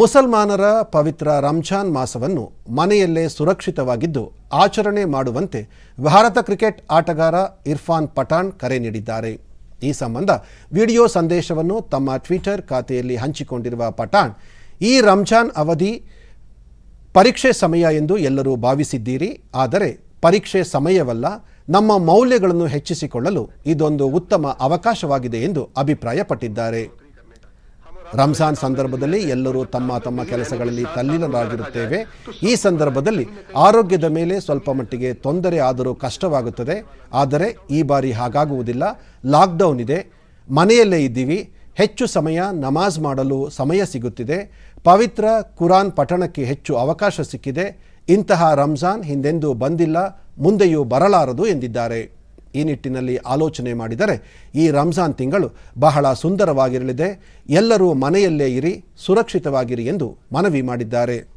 ಮುಸಲ್ಮಾನರ ಪವಿತ್ರ ರಂಜಾನ್ ಮಾಸವನ್ನು ಮನೆಯಲ್ಲೇ ಸುರಕ್ಷಿತವಾಗಿದ್ದು ಆಚರಣೆ ಮಾಡುವಂತೆ ಭಾರತ ಕ್ರಿಕೆಟ್ ಆಟಗಾರ ಇರ್ಫಾನ್ ಪಠಾಣ್ ಕರೆ ನೀಡಿದ್ದಾರೆ ಈ ಸಂಬಂಧ ವಿಡಿಯೋ ಸಂದೇಶವನ್ನು ತಮ್ಮ ಟ್ವಿಟರ್ ಖಾತೆಯಲ್ಲಿ ಹಂಚಿಕೊಂಡಿರುವ ಪಠಾಣ್ ಈ ರಂಜಾನ್ ಅವಧಿ ಪರೀಕ್ಷೆ ಸಮಯ ಎಂದು ಎಲ್ಲರೂ ಭಾವಿಸಿದ್ದೀರಿ ಆದರೆ ಪರೀಕ್ಷೆ ಸಮಯವಲ್ಲ ನಮ್ಮ ಮೌಲ್ಯಗಳನ್ನು ಹೆಚ್ಚಿಸಿಕೊಳ್ಳಲು ಇದೊಂದು ಉತ್ತಮ ಅವಕಾಶವಾಗಿದೆ ಎಂದು ಅಭಿಪ್ರಾಯಪಟ್ಟಿದ್ದಾರೆ ರಂಜಾನ್ ಸಂದರ್ಭದಲ್ಲಿ ಎಲ್ಲರೂ ತಮ್ಮ ತಮ್ಮ ಕೆಲಸಗಳಲ್ಲಿ ತಲ್ಲೀನರಾಗಿರುತ್ತೇವೆ ಈ ಸಂದರ್ಭದಲ್ಲಿ ಆರೋಗ್ಯದ ಮೇಲೆ ಸ್ವಲ್ಪ ಮಟ್ಟಿಗೆ ತೊಂದರೆ ಆದರೂ ಕಷ್ಟವಾಗುತ್ತದೆ ಆದರೆ ಈ ಬಾರಿ ಹಾಗಾಗುವುದಿಲ್ಲ ಲಾಕ್ಡೌನ್ ಇದೆ ಮನೆಯಲ್ಲೇ ಇದ್ದೀವಿ ಹೆಚ್ಚು ಸಮಯ ನಮಾಜ್ ಮಾಡಲು ಸಮಯ ಸಿಗುತ್ತಿದೆ ಪವಿತ್ರ ಕುರಾನ್ ಪಠಣಕ್ಕೆ ಹೆಚ್ಚು ಅವಕಾಶ ಸಿಕ್ಕಿದೆ ಇಂತಹ ರಂಜಾನ್ ಹಿಂದೆಂದೂ ಬಂದಿಲ್ಲ ಮುಂದೆಯೂ ಬರಲಾರದು ಎಂದಿದ್ದಾರೆ ಈ ನಿಟ್ಟಿನಲ್ಲಿ ಆಲೋಚನೆ ಮಾಡಿದರೆ ಈ ರಂಜಾನ್ ತಿಂಗಳು ಬಹಳ ಸುಂದರವಾಗಿರಲಿದೆ ಎಲ್ಲರೂ ಮನೆಯಲ್ಲೇ ಇರಿ ಸುರಕ್ಷಿತವಾಗಿರಿ ಎಂದು ಮನವಿ ಮಾಡಿದ್ದಾರೆ